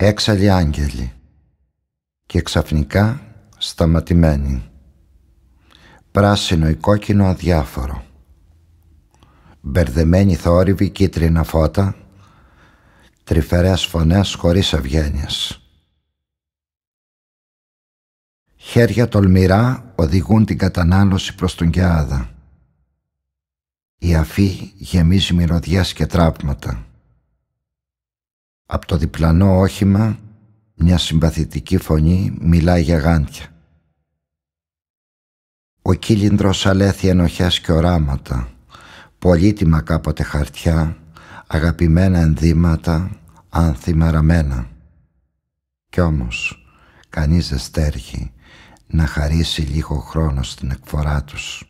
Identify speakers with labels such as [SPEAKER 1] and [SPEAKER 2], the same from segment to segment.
[SPEAKER 1] έξαλλοι άγγελοι και ξαφνικά σταματημένοι πράσινο ή κόκκινο αδιάφορο μπερδεμένοι θόρυβοι κίτρινα φώτα τρυφερές φωνές χωρίς ευγένειες χέρια τολμηρά οδηγούν την κατανάλωση προς τον Κιάδα η αφή γεμίζει μυρωδιάς και τράπματα από το διπλανό όχημα μια συμπαθητική φωνή μιλάει για γάντια. Ο κύλινδρος αλέθει ενοχές και οράματα, πολύτιμα κάποτε χαρτιά, αγαπημένα ενδύματα, ανθυμαραμένα. Κι όμως κανείς δεν στέρχει να χαρίσει λίγο χρόνο στην εκφορά τους.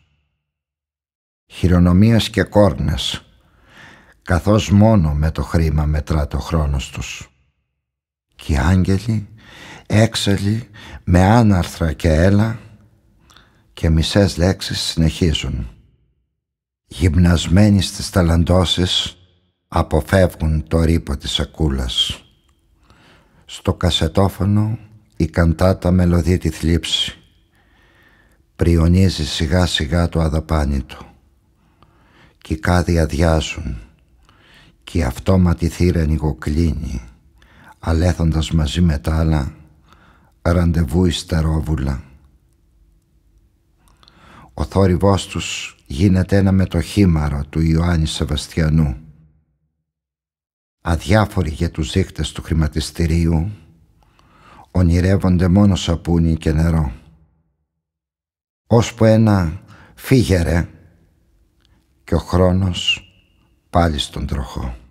[SPEAKER 1] Χειρονομίες και κόρνες καθώς μόνο με το χρήμα μετρά το χρόνος τους. Και οι άγγελοι, έξαλλοι, με άναρθρα και έλα και μισές λέξεις συνεχίζουν. Γυμνασμένοι στις ταλαντώσεις αποφεύγουν το ρήπο της σακούλας. Στο κασετόφωνο η καντάτα μελωδεί τη θλίψη. Πριονίζει σιγά σιγά το αδαπάνι του. κάδοι αδειάζουν και η αυτόματη θύρα ανοιγοκλίνει, αλέθοντας μαζί με τα άλλα ραντεβού ιστερόβουλα. Ο θόρυβός τους γίνεται ένα με χήμαρο του Ιωάννη Σεβαστιανού. Αδιάφοροι για τους δείχτες του χρηματιστηρίου, ονειρεύονται μόνο σαπούνι και νερό. Ώσπου ένα φύγερε και ο χρόνος πάλι στον τροχό.